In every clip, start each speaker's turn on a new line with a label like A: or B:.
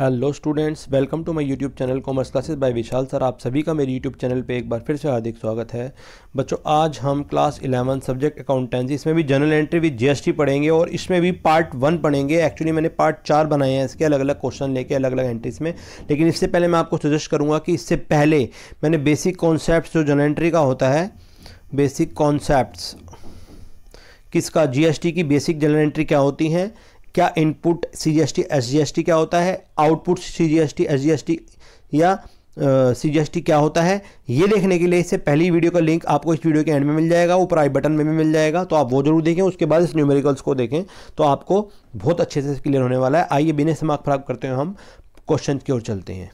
A: hello students welcome to my YouTube channel commerce classes by Vishal sir आप सभी का मेरे यूट्यूब चैनल पे एक बार फिर से हार्दिक स्वागत है बच्चों आज हम क्लास 11 सब्जेक्ट अकाउंटेंसी इसमें भी जनरल एंट्री विद जीएसटी पढ़ेंगे और इसमें भी पार्ट वन पढ़ेंगे एक्चुअली मैंने पार्ट चार बनाए हैं इसके अलग अलग क्वेश्चन लेके अलग अलग एंट्रीज में लेकिन इससे पहले मैं आपको सजेस्ट करूँगा कि इससे पहले मैंने बेसिक कॉन्सेप्ट जो जनरल एंट्री का होता है बेसिक कॉन्सेप्ट किसका जीएसटी की बेसिक जनरल एंट्री क्या होती हैं क्या input C G S T S G S T क्या होता है output C G S T S G S T या सी जी एस टी क्या होता है ये देखने के लिए इससे पहली वीडियो का लिंक आपको इस वीडियो के एंड में मिल जाएगा ऊपर आई बटन में भी मिल जाएगा तो आप वो जरूर देखें उसके बाद इस न्यूमेरिकल्स को देखें तो आपको बहुत अच्छे से क्लियर होने वाला है आइए बिना समाग खराब करते हुए हम क्वेश्चन की ओर चलते हैं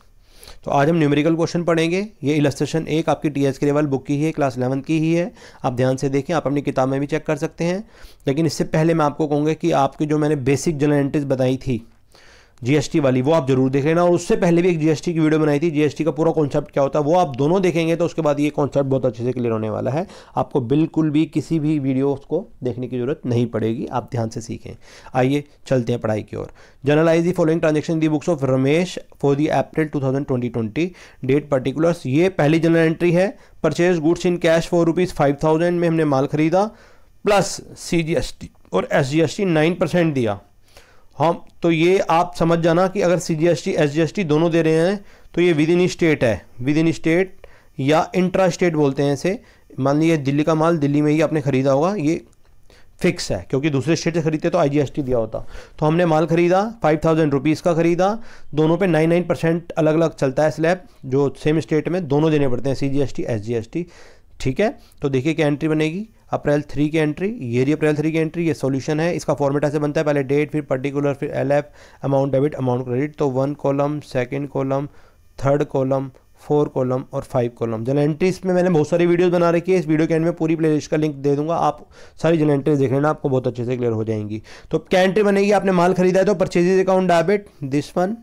A: तो आज हम न्यूमेरिकल क्वेश्चन पढ़ेंगे ये इलस्ट्रेशन एक आपकी टी एस के लेवल बुक की ही है क्लास इलेवंथ की ही है आप ध्यान से देखें आप अपनी किताब में भी चेक कर सकते हैं लेकिन इससे पहले मैं आपको कहूँगा कि आपकी जो मैंने बेसिक जनरल एंट्रीज बताई थी जीएसटी वाली वो आप जरूर देख लेना और उससे पहले भी एक जीएसटी की वीडियो बनाई थी जीएसटी का पूरा कॉन्सेप्ट क्या होता है वो आप दोनों देखेंगे तो उसके बाद ये कॉन्सेप्ट बहुत अच्छे से क्लियर होने वाला है आपको बिल्कुल भी किसी भी वीडियो को देखने की जरूरत नहीं पड़ेगी आप ध्यान से सीखें आइए चलते हैं पढ़ाई की ओर journalise the following transaction the books of Ramesh for the April to date particulars ये पहली जर्नल एंट्री है purchase goods in cash for rupees five thousand में हमने माल खरीदा प्लस सी और एस जी नाइन परसेंट दिया हम हाँ, तो ये आप समझ जाना कि अगर C G S T S G S T दोनों दे रहे हैं तो ये विद इन स्टेट है विद इन स्टेट या इंट्रा स्टेट बोलते हैं इसे मान लीजिए दिल्ली का माल दिल्ली में ही आपने ख़रीदा होगा ये फिक्स है क्योंकि दूसरे स्टेट से खरीदते तो आईजीएसटी दिया होता तो हमने माल खरीदा फाइव थाउजेंड रुपीज़ का खरीदा दोनों पे नाइन नाइन परसेंट अलग अलग चलता है स्लैब जो सेम स्टेट में दोनों देने पड़ते हैं सीजीएसटी एसजीएसटी ठीक है तो देखिए क्या एंट्री बनेगी अप्रैल थ्री की एंट्री ये रही अप्रैल थ्री की एंट्री ये सॉल्यूशन है इसका फॉर्मेट ऐसे बनता है पहले डेट फिर पर्टिकुलर फिर L F amount debit amount credit तो one column second column third column four column और फाइव कॉलम जन एंट्रीज में मैंने बहुत सारी वीडियोज़ बना रखी है इस वीडियो के एंड में पूरी प्लेलिस्ट का लिंक दे दूंगा आप सारी जन एंट्रीज देख लेना आपको बहुत अच्छे से क्लियर हो जाएंगी तो क्या एंट्री बनेगी आपने माल खरीदा है तो purchases account debit this one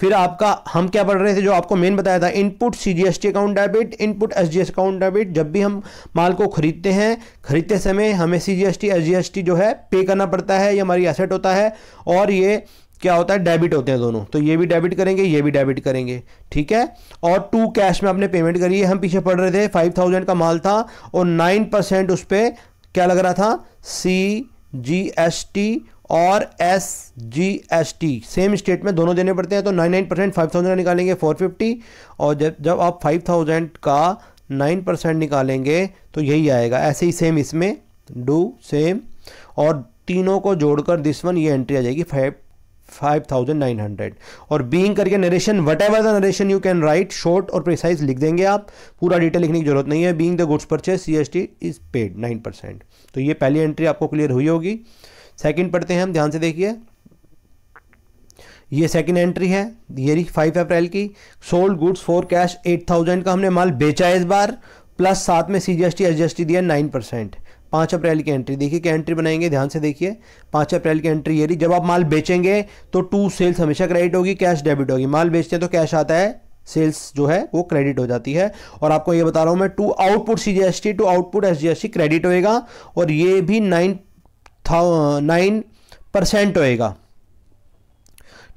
A: फिर आपका हम क्या पढ़ रहे थे जो आपको मेन बताया था input CGST account debit input SGS account debit जब भी हम माल को खरीदते हैं खरीदते समय हमें सीजीएसटी एसजीएसटी जो है पे करना पड़ता है ये हमारी एसेट होता है और ये क्या होता है डेबिट होते हैं दोनों तो ये भी डेबिट करेंगे ये भी डेबिट करेंगे ठीक है और टू कैश में आपने पेमेंट करी है हम पीछे पढ़ रहे थे फाइव थाउजेंड का माल था और नाइन परसेंट उस पर क्या लग रहा था सी जी एस टी और S G S T same state में दोनों देने पड़ते हैं तो nine nine percent five thousand निकालेंगे फोर फिफ्टी और जब जब आप फाइव थाउजेंड का नाइन परसेंट निकालेंगे तो यही आएगा ऐसे ही सेम इसमें डू सेम और तीनों को जोड़कर दिस वन ये एंट्री आ जाएगी five five thousand nine hundred और बींग करके narration whatever the narration you can write short और प्रिसाइज लिख देंगे आप पूरा डिटेल लिखने की जरूरत नहीं है being the goods purchase C S T is paid nine percent तो ये पहली एंट्री आपको क्लियर हुई होगी सेकंड पढ़ते हैं हम ध्यान से देखिए ये सेकंड एंट्री है ये रही फाइव अप्रैल की sold goods for cash eight thousand का हमने माल बेचा है इस बार प्लस साथ में C G S T S G S T दिया नाइन परसेंट पाँच अप्रैल की एंट्री देखिए क्या एंट्री बनाएंगे ध्यान से देखिए पाँच अप्रैल की एंट्री ये रही जब आप माल बेचेंगे तो टू सेल्स हमेशा क्रेडिट होगी कैश डेबिट होगी माल बेचते हैं तो कैश आता है सेल्स जो है वो क्रेडिट हो जाती है और आपको ये बता रहा हूँ मैं to output C G S T to output S G S T credit होएगा और ये भी नाइन नाइन परसेंट होएगा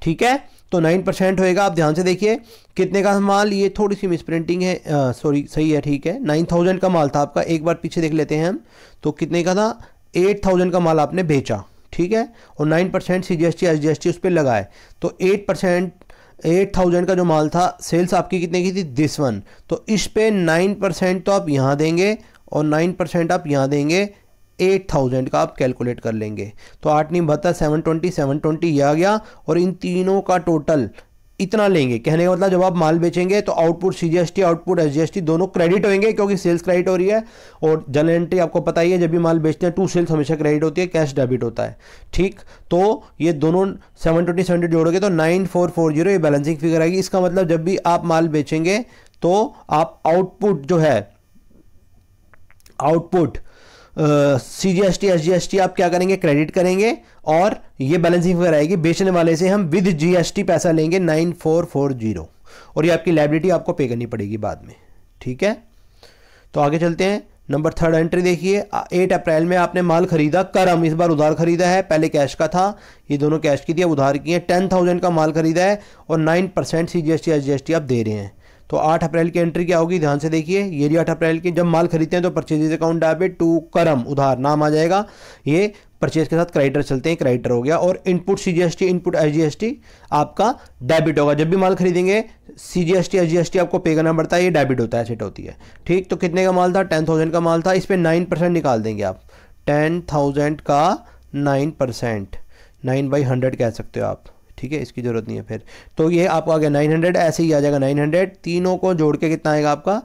A: ठीक है तो नाइन परसेंट होएगा आप ध्यान से देखिए कितने का माल ये थोड़ी सी मिस प्रिंटिंग है सॉरी सही है ठीक है नाइन थाउजेंड का माल था आपका एक बार पीछे देख लेते हैं हम तो कितने का था एट थाउजेंड का माल आपने बेचा ठीक है और nine percent C G S T S G S T उस पर लगाए तो एट परसेंट एट थाउजेंड का जो माल था सेल्स आपकी कितने की थी दिस वन तो इस पे नाइन परसेंट तो आप यहाँ देंगे और नाइन परसेंट आप यहाँ देंगे एट थाउजेंड का आप कैलकुलेट कर लेंगे तो आठ नहीं बहत्तर सेवन ट्वेंटी सेवन ट्वेंटी यह आ गया और इन तीनों का टोटल इतना लेंगे कहने का मतलब जब आप माल बेचेंगे तो आउटपुट सीजीएसटी आउटपुट एसजीएसटी दोनों क्रेडिट होंगे क्योंकि सेल्स क्रेडिट हो रही है और जनरल एंट्री आपको पता ही है जब भी माल बेचते हैं टू सेल्स हमेशा क्रेडिट होती है कैश डेबिट होता है ठीक तो ये दोनों सेवन ट्वेंटी सेवन जोड़ोगे तो nine four four zero balancing figure आएगी इसका मतलब जब भी आप माल बेचेंगे तो आप आउटपुट जो है output C G S T S G S T आप क्या करेंगे क्रेडिट करेंगे और ये बैलेंसिंग फिगर आएगी बेचने वाले से हम विद जी एस टी पैसा लेंगे नाइन फोर फोर जीरो और ये आपकी लाइबिलिटी आपको पे करनी पड़ेगी बाद में ठीक है तो आगे चलते हैं नंबर थर्ड एंट्री देखिए एट अप्रैल में आपने माल खरीदा करम इस बार उधार खरीदा है पहले कैश का था ये दोनों कैश की थी अब उधार की है टेन थाउजेंड का माल खरीदा है और nine percent C G S T S G S T आप दे रहे हैं तो आठ अप्रैल की एंट्री क्या होगी ध्यान से देखिए ये भी आठ अप्रैल की जब माल खरीदते हैं तो परचेजेज अकाउंट डेबिट टू करम उधार नाम आ जाएगा ये परचेज के साथ क्राइटर चलते हैं क्राइटर हो गया और input C G S T input S G S T आपका डेबिट होगा जब भी माल खरीदेंगे C G S T G S T आपको पे करना पड़ता है ये डेबिट होता है सेट होती है ठीक तो कितने का माल था टेन थाउजेंड का माल था इस पर नाइन परसेंट निकाल देंगे आप टेन थाउजेंड का nine percent nine by hundred कह सकते हो आप ठीक है इसकी ज़रूरत नहीं है फिर तो ये आपको आ गया नाइन हंड्रेड ऐसे ही आ जाएगा नाइन हंड्रेड तीनों को जोड़ के कितना आएगा आपका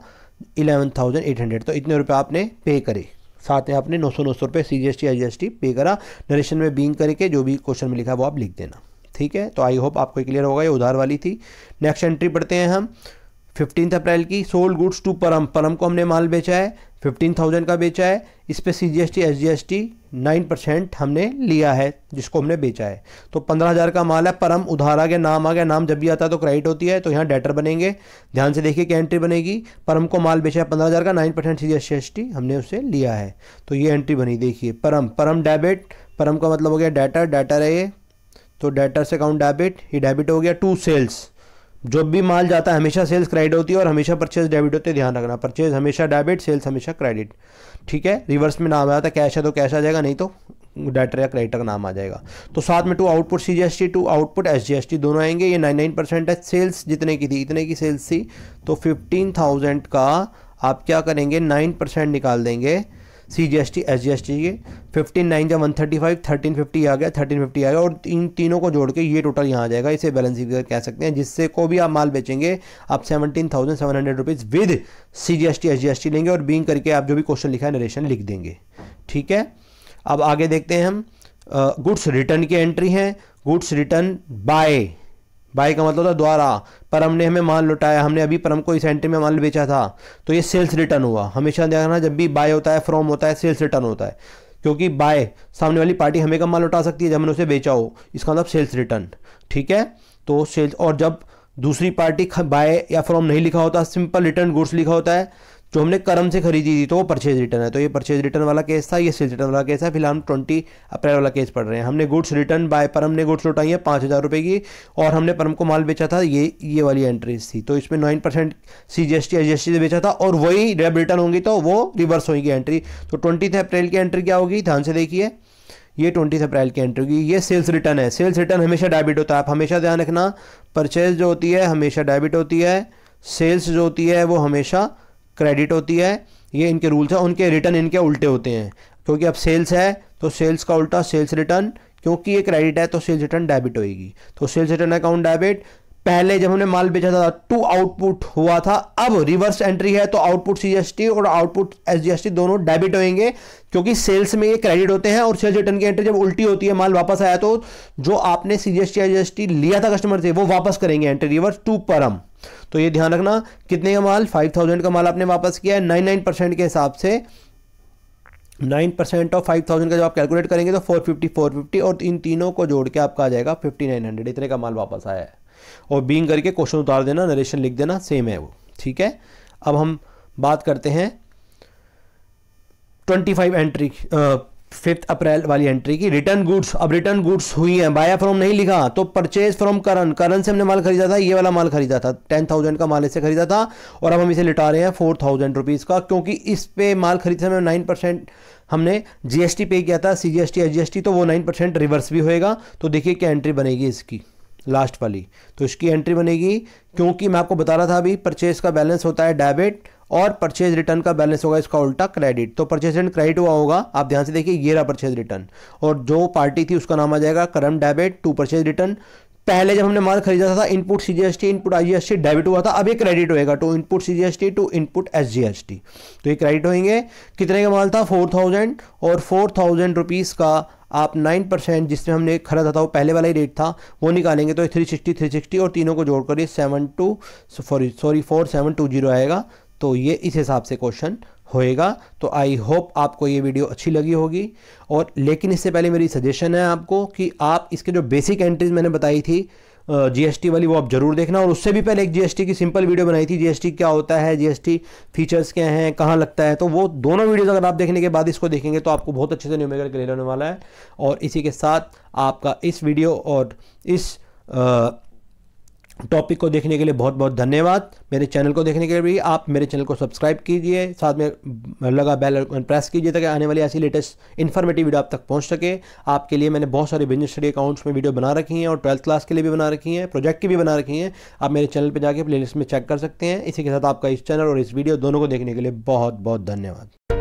A: इलेवन थाउजेंड एट हंड्रेड तो इतने रुपये आपने पे करे साथ में आपने नौ सौ नौ सौ रुपये सी जी एस टी आई पे करा नरेशन में बींग करके जो भी क्वेश्चन में लिखा है वो आप लिख देना ठीक है तो आई होप आपको क्लियर होगा ये उधार वाली थी नेक्स्ट एंट्री पढ़ते हैं हम फिफ्टीन अप्रैल की सोल्ड गुड्स टू परम परम को हमने माल बेचा है फिफ्टीन थाउजेंड का बेचा है इस पर C G S T S G S T nine percent हमने लिया है जिसको हमने बेचा है तो पंद्रह हज़ार का माल है परम उधार आ गया नाम आ गया नाम जब भी आता है तो क्रेडिट होती है तो यहाँ डेटर बनेंगे ध्यान से देखिए क्या एंट्री बनेगी परम को माल बेचा है पंद्रह हज़ार का nine percent C G S T हमने उसे लिया है तो ये एंट्री बनी देखिए परम परम डेबिट परम का मतलब हो गया डेटर डेटर है ये तो डेटर से अकाउंट डेबिट ये डेबिट हो गया टू सेल्स जो भी माल जाता है हमेशा सेल्स क्रेडिट होती है और हमेशा परचेज डेबिट होते ध्यान रखना परचेज हमेशा डेबिट सेल्स हमेशा क्रेडिट ठीक है रिवर्स में नाम आया था कैश है तो कैश आ जाएगा नहीं तो डेटर या क्रेडिटर का नाम आ जाएगा तो साथ में to output C G S T to output S G S T दोनों आएंगे ये नाइन नाइन परसेंट है सेल्स जितने की थी इतने की सेल्स थी तो फिफ्टीन थाउजेंड का आप क्या करेंगे नाइन परसेंट निकाल देंगे C G S T S G S T के फिफ्टीन नाइन या one thirty five thirteen fifty आ गया थर्टीन फिफ्टी आ गया और इन तीनों को जोड़ के ये टोटल यहाँ आ जाएगा इसे बैलेंस फिगर कह सकते हैं जिससे को भी आप माल बेचेंगे आप seventeen thousand seven hundred rupees with C G S T S G S T लेंगे और बींग करके आप जो भी क्वेश्चन लिखा है नरेशन लिख देंगे ठीक है अब आगे देखते हैं हम गुड्स रिटर्न की एंट्री है गुड्स रिटर्न बाय बाय का मतलब था द्वारा परम ने हमें माल लुटाया हमने अभी परम को इस एंट्री में माल बेचा था तो ये सेल्स रिटर्न हुआ हमेशा ध्यान रखना जब भी बाय होता है फ्रॉम होता है सेल्स रिटर्न होता है क्योंकि बाय सामने वाली पार्टी हमें का माल लुटा सकती है जब हमने उसे बेचा हो इसका मतलब सेल्स रिटर्न ठीक है तो सेल्स और जब दूसरी पार्टी बाय या फ्रॉम नहीं लिखा होता सिंपल रिटर्न गुड्स लिखा होता है जो हमने कर्म से खरीदी थी तो वो परचेज रिटर्न है तो ये परचेज रिटर्न वाला केस था ये सेल्स रिटर्न वाला केस है फिलहाल हम ट्वेंटी अप्रैल वाला केस पढ़ रहे हैं हमने गुड्स रिटर्न बाय परम ने गुड्स लौटाई है पाँच हज़ार रुपये की और हमने परम को माल बेचा था ये ये वाली एंट्रीज थी तो इसमें nine percent C G S T S से बेचा था और वही रेब रिटर्न होंगी तो वो रिवर्स होगी एंट्री तो ट्वेंटी अप्रैल की एंट्री क्या होगी ध्यान से देखिए ये ट्वेंटी अप्रैल की एंट्री होगी ये सेल्स रिटर्न है सेल्स रिटर्न हमेशा डेबिट होता है आप हमेशा ध्यान रखना परचेज जो होती है हमेशा डेबिट होती है सेल्स जो होती है वो हमेशा क्रेडिट होती है ये इनके रूल्स हैं उनके रिटर्न इनके उल्टे होते हैं क्योंकि अब सेल्स है तो सेल्स का उल्टा सेल्स रिटर्न क्योंकि ये क्रेडिट है तो सेल्स रिटर्न डेबिट होएगी तो सेल्स रिटर्न अकाउंट डेबिट पहले जब हमने माल बेचा था टू आउटपुट हुआ था अब रिवर्स एंट्री है तो आउटपुट सीजीएसटी और आउटपुट एसजीएसटी दोनों डेबिट होंगे क्योंकि सेल्स में ये क्रेडिट होते हैं और सेल्स रिटर्न की एंट्री जब उल्टी होती है माल वापस आया तो जो आपने सीजीएसटी एसजीएसटी लिया था कस्टमर से वो वापस करेंगे एंट्री रिवर्स टू परम तो ये ध्यान रखना कितने का माल फाइव थाउजेंड का माल आपने वापस किया है नाइन नाइन परसेंट के हिसाब से nine percent of five thousand का जब आप कैलकुलेट करेंगे तो फोर फिफ्टी फोर फिफ्टी और इन तीनों को जोड़ के आपका आ जाएगा फिफ्टी नाइन हंड्रेड इतने का माल वापस आया है और बींग करके क्वेश्चन उतार देना नरेशन लिख देना सेम है वो ठीक है अब हम बात करते हैं twenty five entry fifth April वाली एंट्री की रिटर्न गुड्स अब रिटर्न गुड्स हुई हैं बाया फ्रॉम नहीं लिखा तो परचेज फ्रॉम करन करन से हमने माल खरीदा था ये वाला माल खरीदा था टेन थाउजेंड का माल इसे खरीदा था और अब हम इसे लिटा रहे हैं फोर थाउजेंड रुपीज़ का क्योंकि इस पे माल खरीदते समय नाइन परसेंट हमने जीएसटी पे किया था C G S T T तो वो नाइन परसेंट रिवर्स भी होएगा तो देखिए क्या एंट्री बनेगी इसकी लास्ट वाली तो इसकी एंट्री बनेगी क्योंकि मैं आपको बता रहा था अभी परचेज का बैलेंस होता है डेबिट और परचेज रिटर्न का बैलेंस होगा इसका उल्टा क्रेडिट तो परचेज रिटर्न क्रेडिट हुआ होगा आप ध्यान से देखिए ये रहा परचेज रिटर्न और जो पार्टी थी उसका नाम आ जाएगा करम डेबिट टू परचेज रिटर्न पहले जब हमने माल खरीदा था input CGST input IGST debit हुआ था अब ये क्रेडिट होएगा to input CGST to input SGST तो ये क्रेडिट होंगे कितने का माल था फोर थाउजेंड और फोर थाउजेंड रुपीज़ का आप नाइन परसेंट जिसमें हमने खरीदा था वो पहले वाला ही रेट था वो निकालेंगे तो थ्री सिक्सटी थ्री सिक्सटी और तीनों को जोड़कर ये seven two sorry sorry four seven two zero आएगा तो ये इस हिसाब से क्वेश्चन होएगा तो आई होप आपको ये वीडियो अच्छी लगी होगी और लेकिन इससे पहले मेरी सजेशन है आपको कि आप इसके जो बेसिक एंट्रीज मैंने बताई थी जीएसटी वाली वो आप जरूर देखना और उससे भी पहले एक जीएसटी की सिंपल वीडियो बनाई थी जीएसटी क्या होता है जीएसटी फीचर्स क्या हैं कहाँ लगता है तो वो दोनों वीडियोज़ अगर आप देखने के बाद इसको देखेंगे तो आपको बहुत अच्छे से न्यूमेरिकल क्लियर होने वाला है और इसी के साथ आपका इस वीडियो और इस आ, टॉपिक को देखने के लिए बहुत बहुत धन्यवाद मेरे चैनल को देखने के लिए भी आप मेरे चैनल को सब्सक्राइब कीजिए साथ में लगा बेल प्रेस कीजिए ताकि आने वाली ऐसी लेटेस्ट इन्फॉर्मेटिव वीडियो आप तक पहुंच सके आपके लिए मैंने बहुत सारे बिजनेस स्टडी अकाउंट्स में वीडियो बना रखी हैं और ट्वेल्थ क्लास के लिए भी बना रखी हैं प्रोजेक्ट की भी बना रखी हैं आप मेरे चैनल पर जाकर प्ले में चेक कर सकते हैं इसी के साथ आपका इस चैनल और इस वीडियो दोनों को देखने के लिए बहुत बहुत धन्यवाद